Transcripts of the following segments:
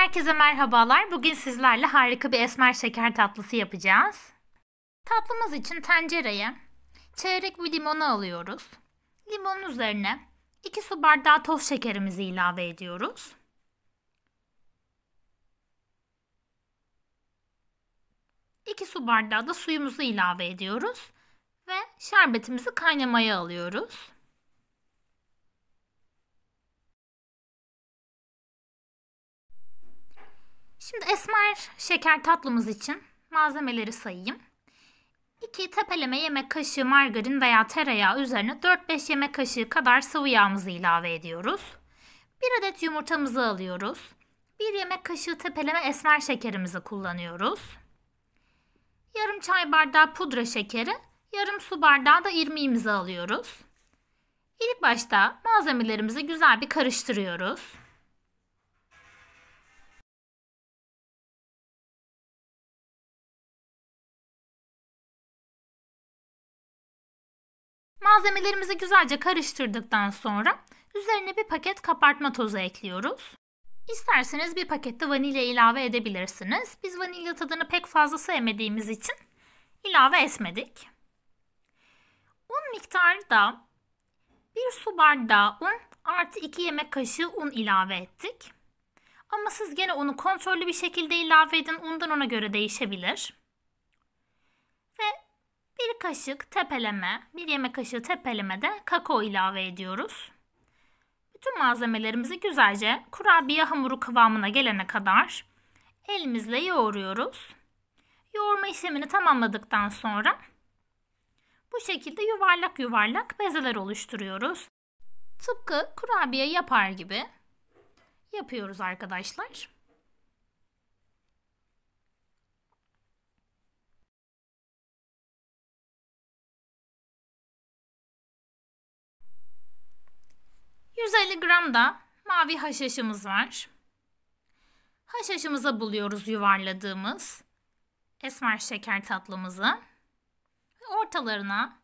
Herkese merhabalar. Bugün sizlerle harika bir esmer şeker tatlısı yapacağız. Tatlımız için tencereye çeyrek bir limonu alıyoruz. Limonun üzerine 2 su bardağı toz şekerimizi ilave ediyoruz. İki su bardağı da suyumuzu ilave ediyoruz ve şerbetimizi kaynamaya alıyoruz. Şimdi esmer şeker tatlımız için malzemeleri sayayım. 2 tepeleme yemek kaşığı margarin veya tereyağı üzerine 4-5 yemek kaşığı kadar sıvı yağımızı ilave ediyoruz. 1 adet yumurtamızı alıyoruz. 1 yemek kaşığı tepeleme esmer şekerimizi kullanıyoruz. Yarım çay bardağı pudra şekeri, yarım su bardağı da irmiğimizi alıyoruz. İlk başta malzemelerimizi güzel bir karıştırıyoruz. Malzemelerimizi güzelce karıştırdıktan sonra üzerine bir paket kapartma tozu ekliyoruz. İsterseniz bir pakette vanilya ilave edebilirsiniz. Biz vanilya tadını pek fazla sevmediğimiz için ilave etmedik. Un miktarı da bir su bardağı un artı 2 yemek kaşığı un ilave ettik. Ama siz gene unu kontrollü bir şekilde ilave edin. Undan ona göre değişebilir kaşık tepeleme, bir yemek kaşığı tepeleme de kakao ilave ediyoruz. Bütün malzemelerimizi güzelce kurabiye hamuru kıvamına gelene kadar elimizle yoğuruyoruz. Yoğurma işlemini tamamladıktan sonra bu şekilde yuvarlak yuvarlak bezeler oluşturuyoruz. Tıpkı kurabiye yapar gibi yapıyoruz arkadaşlar. 50 gram da mavi haşhaşımız var. Haşhaşımıza buluyoruz yuvarladığımız esmer şeker tatlımızı. Ortalarına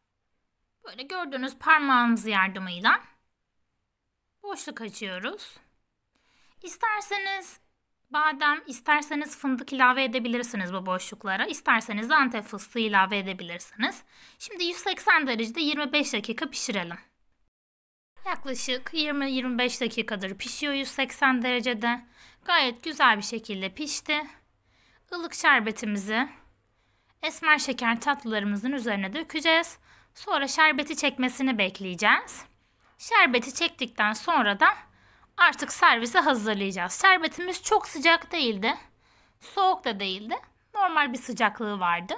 böyle gördüğünüz parmağımız yardımıyla boşluk açıyoruz. İsterseniz badem, isterseniz fındık ilave edebilirsiniz bu boşluklara. İsterseniz antep fıstığı ilave edebilirsiniz. Şimdi 180 derecede 25 dakika pişirelim. Yaklaşık 20-25 dakikadır pişiyor 180 derecede. Gayet güzel bir şekilde pişti. Ilık şerbetimizi esmer şeker tatlılarımızın üzerine dökeceğiz. Sonra şerbeti çekmesini bekleyeceğiz. Şerbeti çektikten sonra da artık servise hazırlayacağız. Şerbetimiz çok sıcak değildi. Soğuk da değildi. Normal bir sıcaklığı vardı.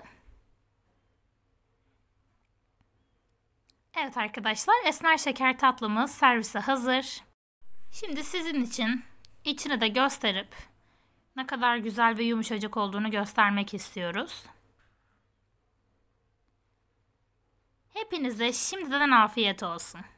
Evet arkadaşlar esmer şeker tatlımız servise hazır. Şimdi sizin için içini de gösterip ne kadar güzel ve yumuşacık olduğunu göstermek istiyoruz. Hepinize şimdiden afiyet olsun.